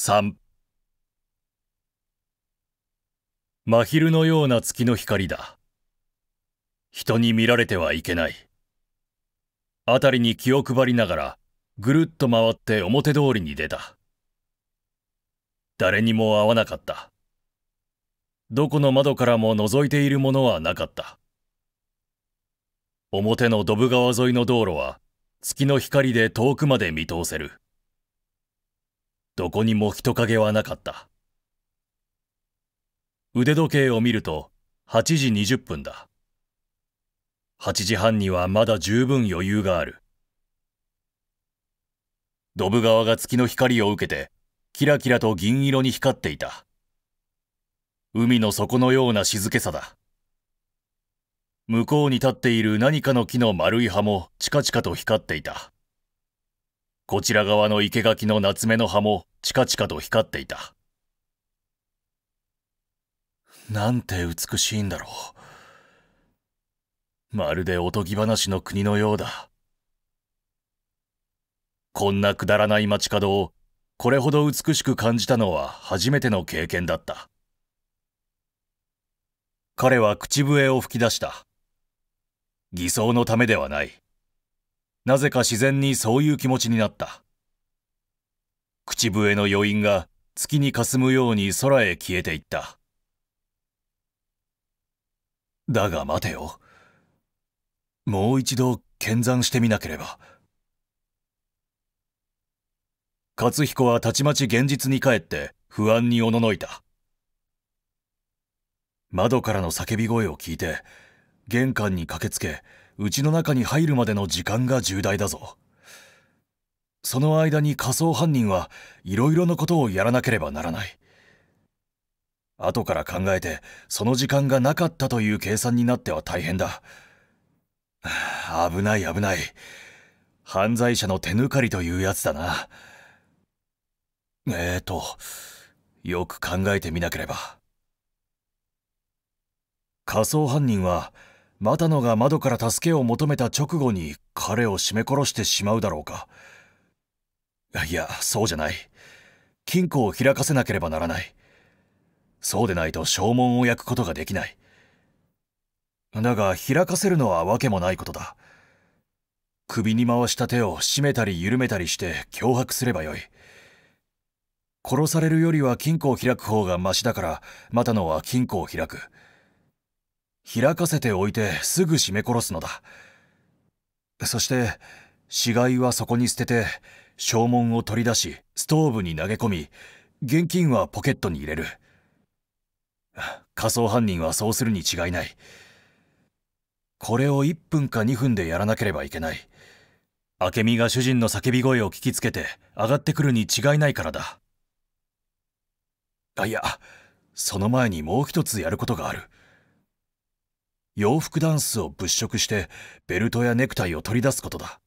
3真昼のような月の光だ人に見られてはいけない辺りに気を配りながらぐるっと回って表通りに出た誰にも会わなかったどこの窓からも覗いているものはなかった表のドブ川沿いの道路は月の光で遠くまで見通せるどこにも人影はなかった。腕時計を見ると8時20分だ。8時半にはまだ十分余裕がある。ドブ川が月の光を受けて、キラキラと銀色に光っていた。海の底のような静けさだ。向こうに立っている何かの木の丸い葉もチカチカと光っていた。こちら側の生垣の夏目の葉もチカチカと光っていた。なんて美しいんだろう。まるでおとぎ話の国のようだ。こんなくだらない街角をこれほど美しく感じたのは初めての経験だった。彼は口笛を吹き出した。偽装のためではない。なぜか自然にそういう気持ちになった。口笛の余韻が月に霞むように空へ消えていった。だが待てよ。もう一度見山してみなければ。勝彦はたちまち現実に帰って不安におののいた。窓からの叫び声を聞いて、玄関に駆けつけ、家の中に入るまでの時間が重大だぞ。その間に仮想犯人はいろいろなことをやらなければならない。後から考えて、その時間がなかったという計算になっては大変だ。危ない危ない。犯罪者の手抜かりというやつだな。えーと、よく考えてみなければ。仮想犯人は、俣野が窓から助けを求めた直後に彼を絞め殺してしまうだろうか。いや、そうじゃない。金庫を開かせなければならない。そうでないと証文を焼くことができない。だが、開かせるのはわけもないことだ。首に回した手を絞めたり緩めたりして脅迫すればよい。殺されるよりは金庫を開く方がマシだから、マタノは金庫を開く。開かせておいてすぐ絞め殺すのだ。そして、死骸はそこに捨てて、証文を取り出し、ストーブに投げ込み、現金はポケットに入れる。仮想犯人はそうするに違いない。これを1分か2分でやらなければいけない。明美が主人の叫び声を聞きつけて上がってくるに違いないからだ。あ、いや、その前にもう一つやることがある。洋服ダンスを物色してベルトやネクタイを取り出すことだ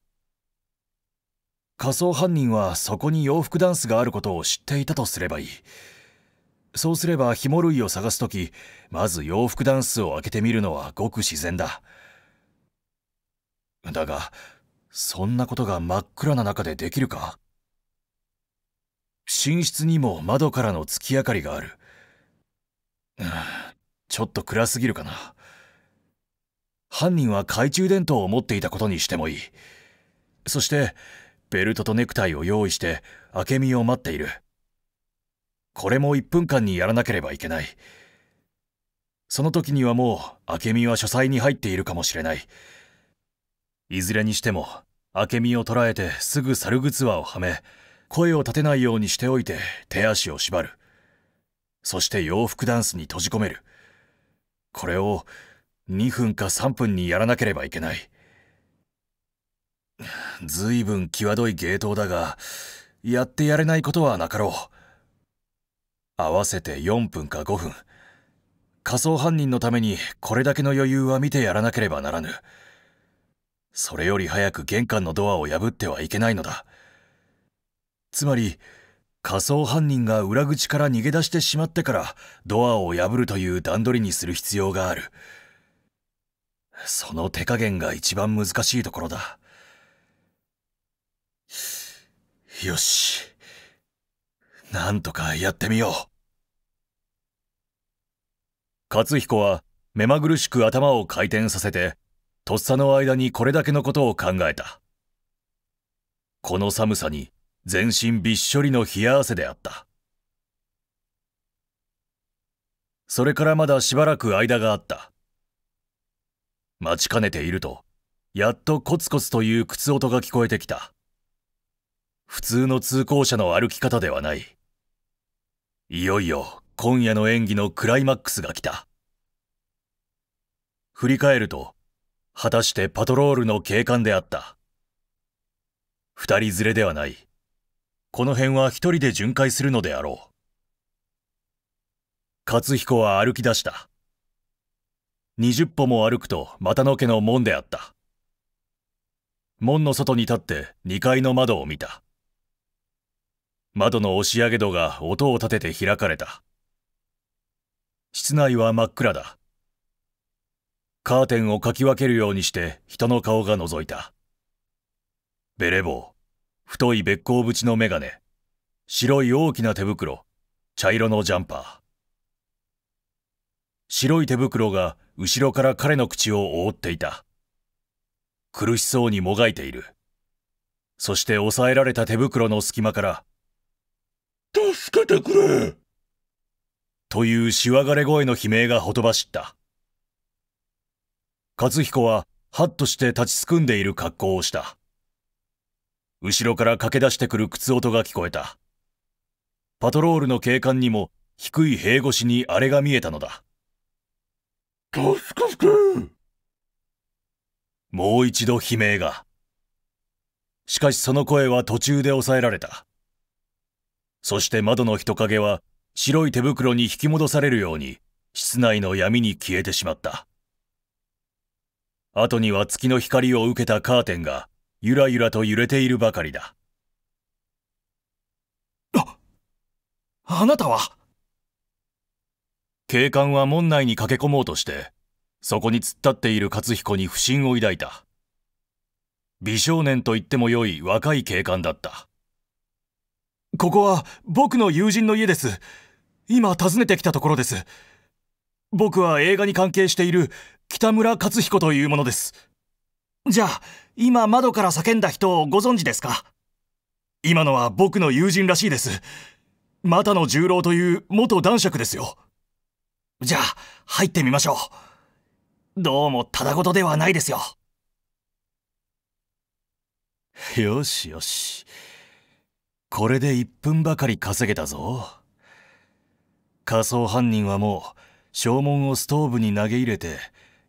仮想犯人はそこに洋服ダンスがあることを知っていたとすればいいそうすれば紐類を探す時まず洋服ダンスを開けてみるのはごく自然だだがそんなことが真っ暗な中でできるか寝室にも窓からの月明かりがある、うん、ちょっと暗すぎるかな犯人は懐中電灯を持っていたことにしてもいい。そして、ベルトとネクタイを用意して、明美を待っている。これも1分間にやらなければいけない。その時にはもう、明美は書斎に入っているかもしれない。いずれにしても、明美を捕らえてすぐ猿靴輪をはめ、声を立てないようにしておいて手足を縛る。そして洋服ダンスに閉じ込める。これを2分か3分にやらなければいけない。ずいぶん際どい芸当だが、やってやれないことはなかろう。合わせて4分か5分。仮想犯人のためにこれだけの余裕は見てやらなければならぬ。それより早く玄関のドアを破ってはいけないのだ。つまり、仮想犯人が裏口から逃げ出してしまってからドアを破るという段取りにする必要がある。その手加減が一番難しいところだ。よし。なんとかやってみよう。勝彦は目まぐるしく頭を回転させて、とっさの間にこれだけのことを考えた。この寒さに全身びっしょりの冷や汗であった。それからまだしばらく間があった。待ちかねていると、やっとコツコツという靴音が聞こえてきた。普通の通行者の歩き方ではない。いよいよ今夜の演技のクライマックスが来た。振り返ると、果たしてパトロールの警官であった。二人連れではない。この辺は一人で巡回するのであろう。勝彦は歩き出した。20歩も歩くと股の家の門であった門の外に立って2階の窓を見た窓の押し上げ戸が音を立てて開かれた室内は真っ暗だカーテンをかき分けるようにして人の顔が覗いたベレ帽太いべっ甲縁の眼鏡白い大きな手袋茶色のジャンパー白い手袋が後ろから彼の口を覆っていた。苦しそうにもがいている。そして抑えられた手袋の隙間から、助けてくれというしわがれ声の悲鳴がほとばしった。勝彦は、はっとして立ちすくんでいる格好をした。後ろから駆け出してくる靴音が聞こえた。パトロールの警官にも低い塀越しにあれが見えたのだ。助けてもう一度悲鳴が。しかしその声は途中で抑えられた。そして窓の人影は白い手袋に引き戻されるように室内の闇に消えてしまった。後には月の光を受けたカーテンがゆらゆらと揺れているばかりだ。あ、あなたは警官は門内に駆け込もうとして、そこに突っ立っている勝彦に不信を抱いた。美少年と言ってもよい若い警官だった。ここは僕の友人の家です。今訪ねてきたところです。僕は映画に関係している北村勝彦というものです。じゃあ、今窓から叫んだ人をご存知ですか今のは僕の友人らしいです。又野十郎という元男爵ですよ。じゃあ、入ってみましょう。どうも、ただごとではないですよ。よしよし。これで1分ばかり稼げたぞ。仮想犯人はもう、証文をストーブに投げ入れて、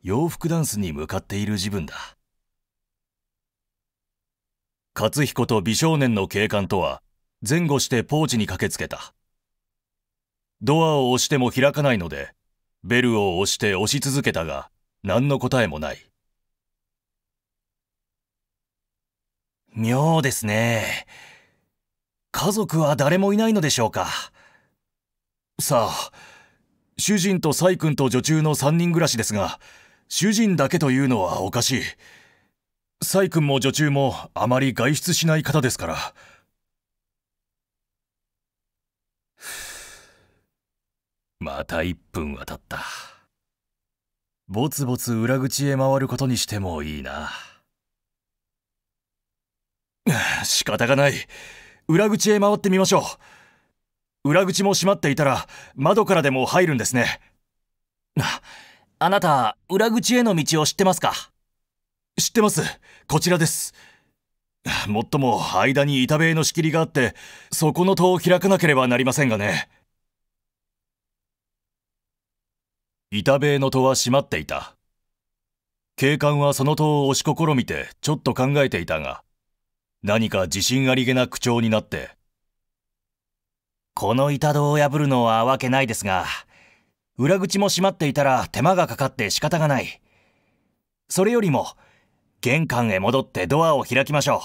洋服ダンスに向かっている自分だ。勝彦と美少年の警官とは、前後してポーチに駆けつけた。ドアを押しても開かないので、ベルを押して押し続けたが、何の答えもない。妙ですね。家族は誰もいないのでしょうか。さあ、主人とサイ君と女中の3人暮らしですが、主人だけというのはおかしい。サイ君も女中もあまり外出しない方ですから。また1分は経ったぼつぼつ裏口へ回ることにしてもいいな 仕方がない裏口へ回ってみましょう裏口も閉まっていたら窓からでも入るんですねあなた裏口への道を知ってますか知ってますこちらですもっとも間に板塀の仕切りがあってそこの戸を開かなければなりませんがね板塀の戸は閉まっていた。警官はその戸を押し試みてちょっと考えていたが、何か自信ありげな口調になって、この板戸を破るのはわけないですが、裏口も閉まっていたら手間がかかって仕方がない。それよりも、玄関へ戻ってドアを開きましょう。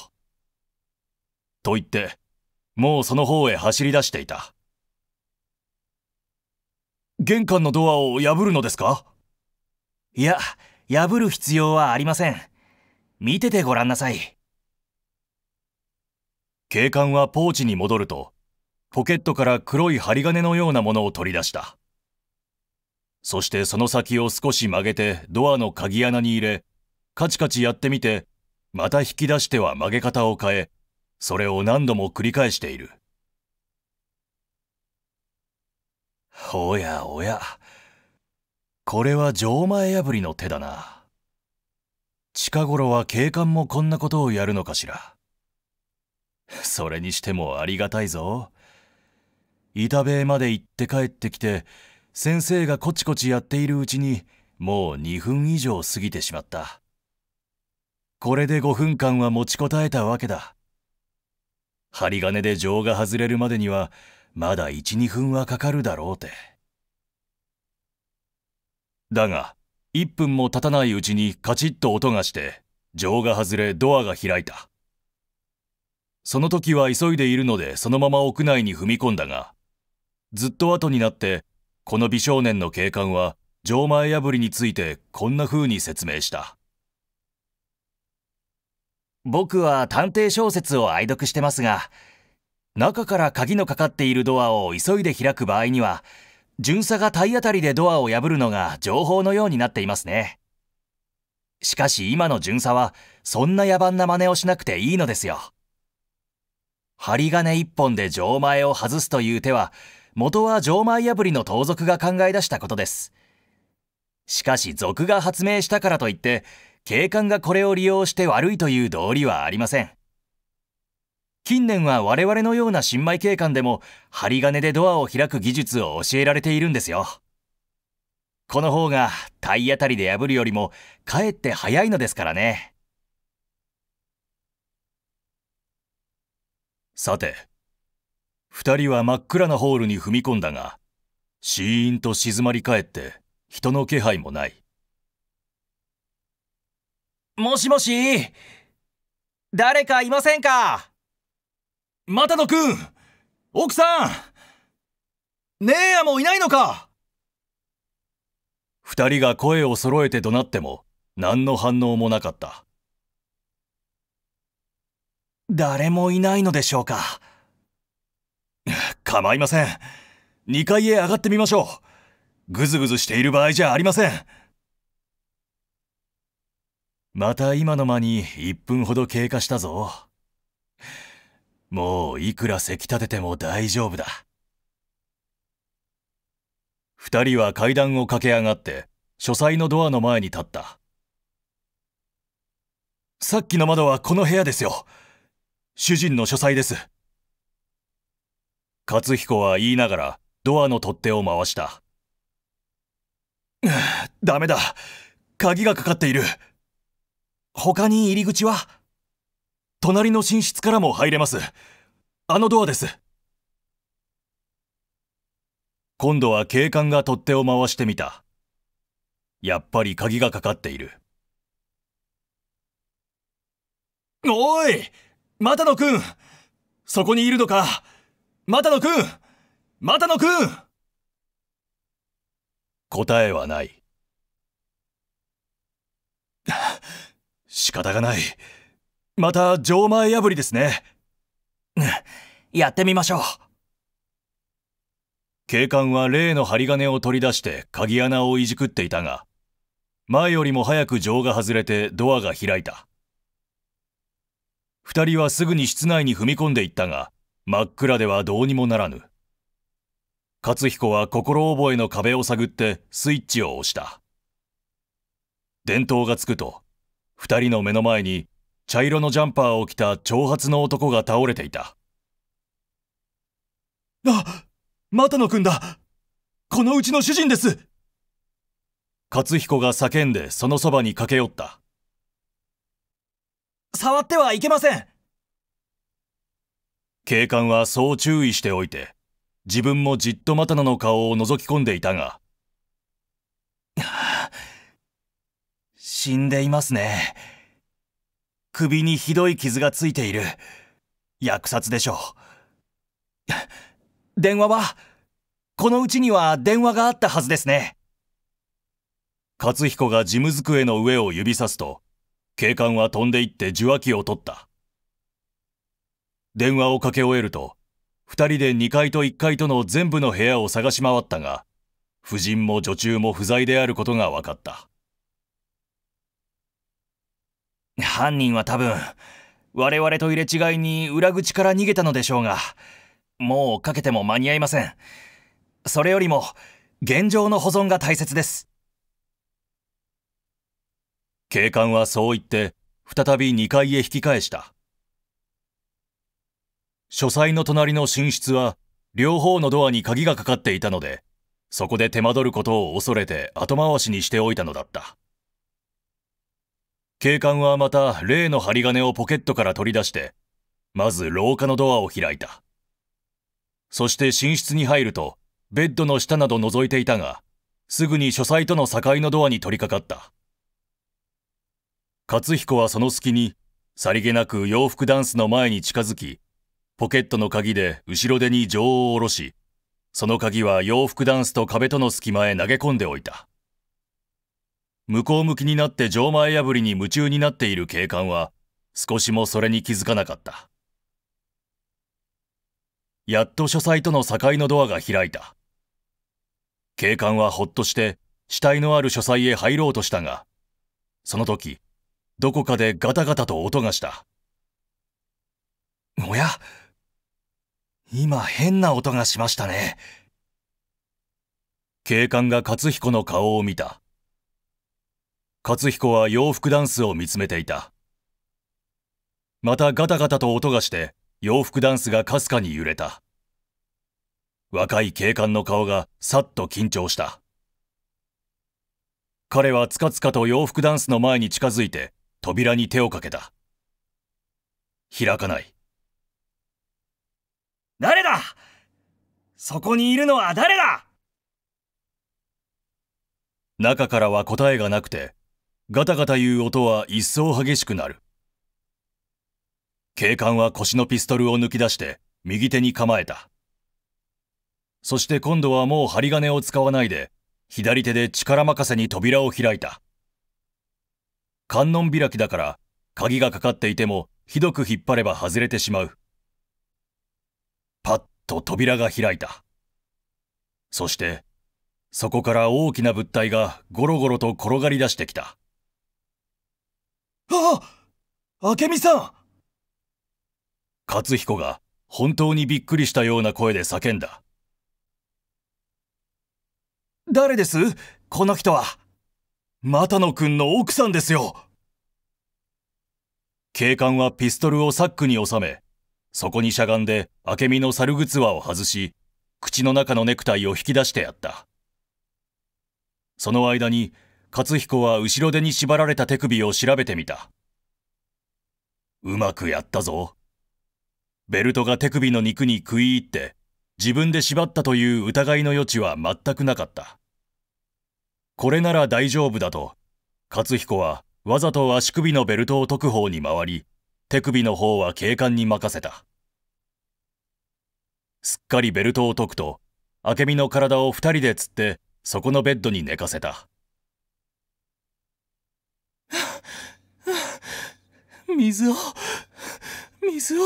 と言って、もうその方へ走り出していた。玄関のドアを破るのですかいや、破る必要はありません。見ててごらんなさい。警官はポーチに戻ると、ポケットから黒い針金のようなものを取り出した。そしてその先を少し曲げてドアの鍵穴に入れ、カチカチやってみて、また引き出しては曲げ方を変え、それを何度も繰り返している。おやおや。これは錠前破りの手だな。近頃は警官もこんなことをやるのかしら。それにしてもありがたいぞ。板塀まで行って帰ってきて、先生がこちこちやっているうちに、もう2分以上過ぎてしまった。これで5分間は持ちこたえたわけだ。針金で錠が外れるまでには、まだ12分はかかるだろうてだが1分も経たないうちにカチッと音がして錠が外れドアが開いたその時は急いでいるのでそのまま屋内に踏み込んだがずっと後になってこの美少年の警官は錠前破りについてこんな風に説明した僕は探偵小説を愛読してますが中から鍵のかかっているドアを急いで開く場合には、巡査が体当たりでドアを破るのが情報のようになっていますね。しかし今の巡査は、そんな野蛮な真似をしなくていいのですよ。針金一本で錠前を外すという手は、元は錠前破りの盗賊が考え出したことです。しかし賊が発明したからといって、警官がこれを利用して悪いという道理はありません。近年は我々のような新米警官でも針金でドアを開く技術を教えられているんですよ。この方が体当たりで破るよりもかえって早いのですからね。さて、二人は真っ暗なホールに踏み込んだが、シーンと静まり返って人の気配もない。もしもし誰かいませんかマタくん奥さんねえやもいないのか二人が声を揃えて怒鳴っても何の反応もなかった誰もいないのでしょうか 構いません2階へ上がってみましょうぐずぐずしている場合じゃありませんまた今の間に1分ほど経過したぞ。もういくらせき立てても大丈夫だ。二人は階段を駆け上がって、書斎のドアの前に立った。さっきの窓はこの部屋ですよ。主人の書斎です。勝彦は言いながらドアの取っ手を回した。ダメだ。鍵がかかっている。他に入り口は隣の寝室からも入れます。あのドアです。今度は警官が取っ手を回してみた。やっぱり鍵がかかっている。おい又野くんそこにいるのか又野くん又野くん答えはない。仕方がない。また錠前破りですね。やってみましょう。警官は例の針金を取り出して鍵穴をいじくっていたが、前よりも早く錠が外れてドアが開いた。二人はすぐに室内に踏み込んでいったが、真っ暗ではどうにもならぬ。勝彦は心覚えの壁を探ってスイッチを押した。電灯がつくと、二人の目の前に茶色のジャンパーを着た長髪の男が倒れていた。あ、又野くんだこのうちの主人です勝彦が叫んでそのそばに駆け寄った。触ってはいけません警官はそう注意しておいて、自分もじっと又野の顔を覗き込んでいたが、死んでいますね。首にひどい傷がついている。虐殺でしょう。電話はこのうちには電話があったはずですね。勝彦が事務机の上を指さすと、警官は飛んでいって受話器を取った。電話をかけ終えると、二人で2階と1階との全部の部屋を探し回ったが、夫人も女中も不在であることが分かった。犯人は多分、我々と入れ違いに裏口から逃げたのでしょうが、もう追っかけても間に合いません。それよりも、現状の保存が大切です。警官はそう言って、再び2階へ引き返した。書斎の隣の寝室は、両方のドアに鍵がかかっていたので、そこで手間取ることを恐れて後回しにしておいたのだった。警官はまた例の針金をポケットから取り出して、まず廊下のドアを開いた。そして寝室に入ると、ベッドの下など覗いていたが、すぐに書斎との境のドアに取り掛かった。勝彦はその隙に、さりげなく洋服ダンスの前に近づき、ポケットの鍵で後ろ手に錠を下ろし、その鍵は洋服ダンスと壁との隙間へ投げ込んでおいた。向こう向きになって錠前破りに夢中になっている警官は、少しもそれに気づかなかった。やっと書斎との境のドアが開いた。警官はほっとして、死体のある書斎へ入ろうとしたが、その時、どこかでガタガタと音がした。おや今変な音がしましたね。警官が勝彦の顔を見た。勝彦は洋服ダンスを見つめていた。またガタガタと音がして洋服ダンスがかすかに揺れた。若い警官の顔がさっと緊張した。彼はつかつかと洋服ダンスの前に近づいて扉に手をかけた。開かない。誰だそこにいるのは誰だ中からは答えがなくてガタガタいう音は一層激しくなる。警官は腰のピストルを抜き出して右手に構えた。そして今度はもう針金を使わないで、左手で力任せに扉を開いた。観音開きだから、鍵がかかっていてもひどく引っ張れば外れてしまう。パッと扉が開いた。そして、そこから大きな物体がゴロゴロと転がり出してきた。あ明美さん勝彦が本当にびっくりしたような声で叫んだ。誰ですこの人は。又野くんの奥さんですよ。警官はピストルをサックに収め、そこにしゃがんで明美の猿靴輪を外し、口の中のネクタイを引き出してやった。その間に勝彦は後ろ手に縛られた手首を調べてみた。うまくやったぞ。ベルトが手首の肉に食い入って、自分で縛ったという疑いの余地は全くなかった。これなら大丈夫だと、勝彦はわざと足首のベルトを解く方に回り、手首の方は警官に任せた。すっかりベルトを解くと、明美の体を二人でつって、そこのベッドに寝かせた。水を水を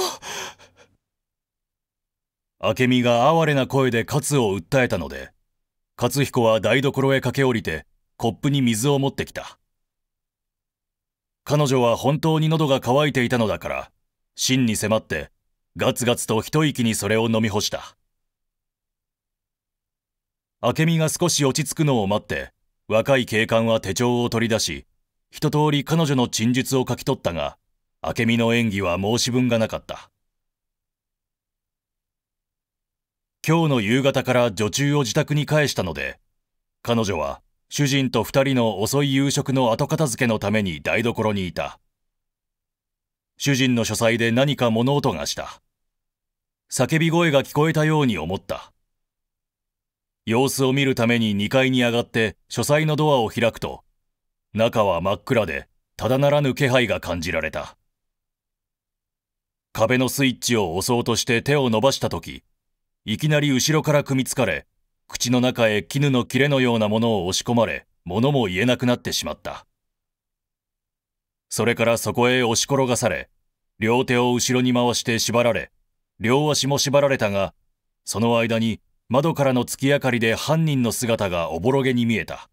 明美が哀れな声で勝を訴えたので勝彦は台所へ駆け下りてコップに水を持ってきた彼女は本当に喉が渇いていたのだから真に迫ってガツガツと一息にそれを飲み干した明美が少し落ち着くのを待って若い警官は手帳を取り出し一通り彼女の陳述を書き取ったが、明美の演技は申し分がなかった。今日の夕方から女中を自宅に返したので、彼女は主人と二人の遅い夕食の後片付けのために台所にいた。主人の書斎で何か物音がした。叫び声が聞こえたように思った。様子を見るために2階に上がって書斎のドアを開くと、中は真っ暗で、ただならぬ気配が感じられた。壁のスイッチを押そうとして手を伸ばしたとき、いきなり後ろから組みつかれ、口の中へ絹の切れのようなものを押し込まれ、物も言えなくなってしまった。それからそこへ押し転がされ、両手を後ろに回して縛られ、両足も縛られたが、その間に窓からの月明かりで犯人の姿がおぼろげに見えた。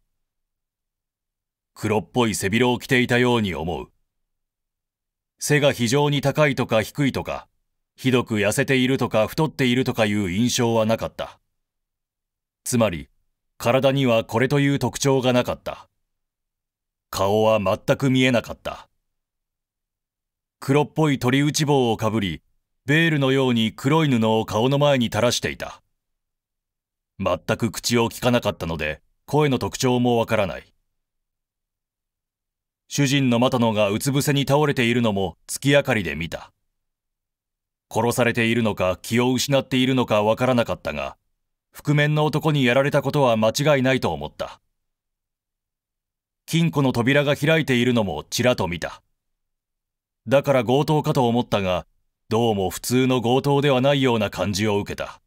黒っぽい背広を着ていたように思う。背が非常に高いとか低いとか、ひどく痩せているとか太っているとかいう印象はなかった。つまり、体にはこれという特徴がなかった。顔は全く見えなかった。黒っぽい鳥打ち棒をかぶり、ベールのように黒い布を顔の前に垂らしていた。全く口を聞かなかったので、声の特徴もわからない。主人の又野がうつ伏せに倒れているのも月明かりで見た。殺されているのか気を失っているのかわからなかったが、覆面の男にやられたことは間違いないと思った。金庫の扉が開いているのもちらと見た。だから強盗かと思ったが、どうも普通の強盗ではないような感じを受けた。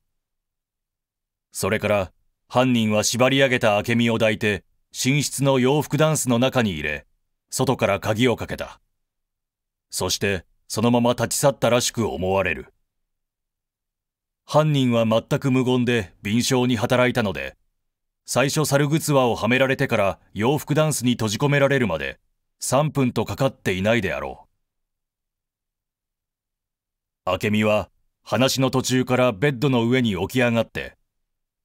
それから犯人は縛り上げた明美を抱いて寝室の洋服ダンスの中に入れ、外から鍵をかけた。そしてそのまま立ち去ったらしく思われる。犯人は全く無言で敏捷に働いたので、最初猿靴輪をはめられてから洋服ダンスに閉じ込められるまで3分とかかっていないであろう。明美は話の途中からベッドの上に起き上がって、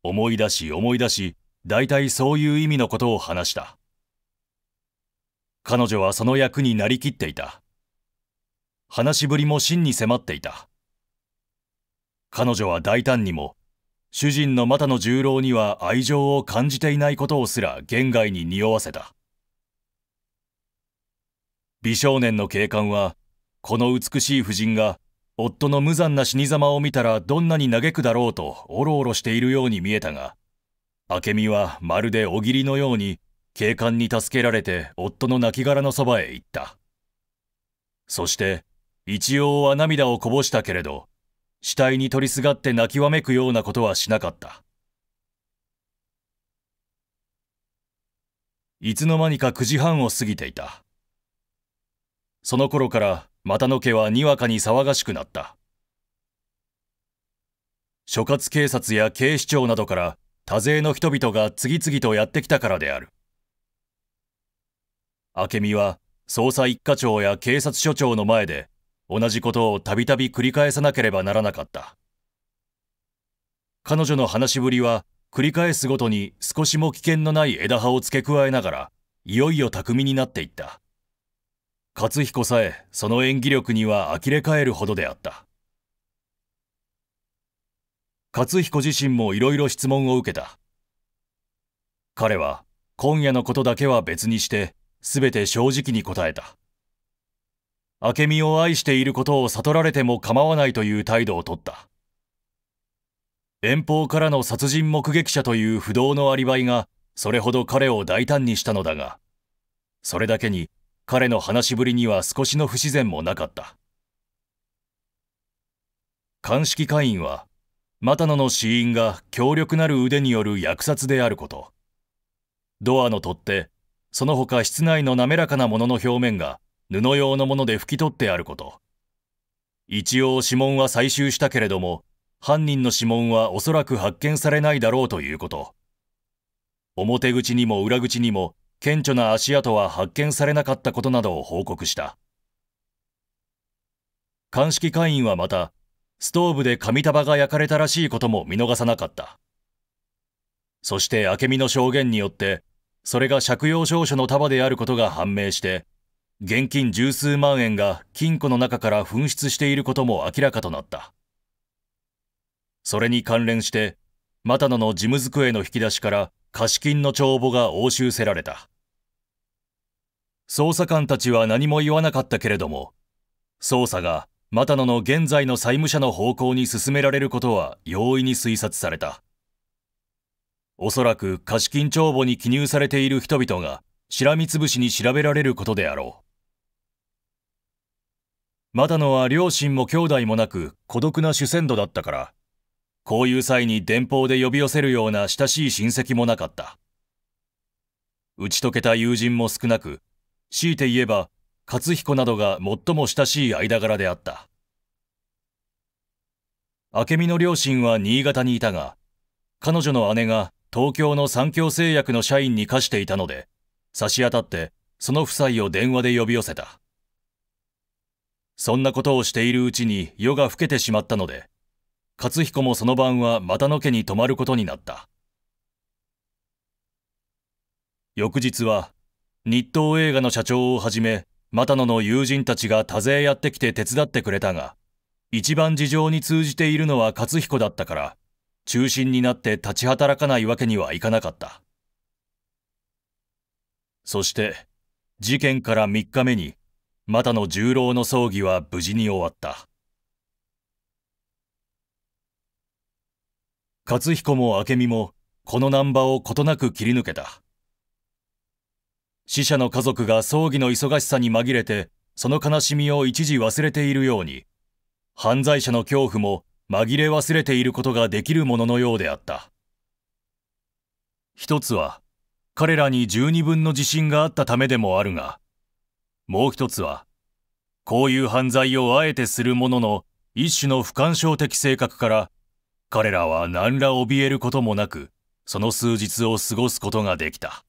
思い出し思い出し、大体そういう意味のことを話した。彼女はその役になりきっていた。話しぶりも真に迫っていた。彼女は大胆にも、主人の又野十郎には愛情を感じていないことをすら言外に匂わせた。美少年の警官は、この美しい婦人が夫の無残な死に様を見たらどんなに嘆くだろうとおろおろしているように見えたが、明美はまるでおぎりのように警官に助けられて夫の亡骸のそばへ行った。そして、一応は涙をこぼしたけれど、死体に取りすがって泣きわめくようなことはしなかった。いつの間にか9時半を過ぎていた。その頃から、股の毛はにわかに騒がしくなった。諸葛警察や警視庁などから多勢の人々が次々とやってきたからである。明美は捜査一課長や警察署長の前で同じことをたびたび繰り返さなければならなかった彼女の話しぶりは繰り返すごとに少しも危険のない枝葉を付け加えながらいよいよ巧みになっていった勝彦さえその演技力には呆れ返るほどであった勝彦自身もいろいろ質問を受けた彼は今夜のことだけは別にしてすべて正直に答えた。明美を愛していることを悟られても構わないという態度をとった。遠方からの殺人目撃者という不動のアリバイがそれほど彼を大胆にしたのだが、それだけに彼の話しぶりには少しの不自然もなかった。鑑識会員は、俣野の死因が強力なる腕による虐殺であること、ドアの取っ手、その他室内の滑らかなものの表面が布用のもので拭き取ってあること。一応指紋は採集したけれども、犯人の指紋はおそらく発見されないだろうということ。表口にも裏口にも顕著な足跡は発見されなかったことなどを報告した。鑑識会員はまた、ストーブで紙束が焼かれたらしいことも見逃さなかった。そして明美の証言によって、それが借用証書の束であることが判明して、現金十数万円が金庫の中から紛失していることも明らかとなった。それに関連して、又野の事務机の引き出しから貸金の帳簿が押収せられた。捜査官たちは何も言わなかったけれども、捜査が又野の現在の債務者の方向に進められることは容易に推察された。おそらく貸金帳簿に記入されている人々がしらみつぶしに調べられることであろう。マだノは両親も兄弟もなく孤独な主戦度だったから、こういう際に電報で呼び寄せるような親しい親戚もなかった。打ち解けた友人も少なく、強いて言えば、勝彦などが最も親しい間柄であった。明美の両親は新潟にいたが、彼女の姉が東京の三共製薬の社員に課していたので、差し当たってその夫妻を電話で呼び寄せた。そんなことをしているうちに夜が更けてしまったので、勝彦もその晩は又野家に泊まることになった。翌日は、日東映画の社長をはじめ、又野の友人たちが多勢やってきて手伝ってくれたが、一番事情に通じているのは勝彦だったから、中心になって立ち働かないわけにはいかなかった。そして、事件から3日目に、又野十郎の葬儀は無事に終わった。勝彦も明美も、この難波を事なく切り抜けた。死者の家族が葬儀の忙しさに紛れて、その悲しみを一時忘れているように、犯罪者の恐怖も紛れ忘れていることができるもののようであった一つは彼らに十二分の自信があったためでもあるがもう一つはこういう犯罪をあえてする者の一種の不干渉的性格から彼らは何ら怯えることもなくその数日を過ごすことができた。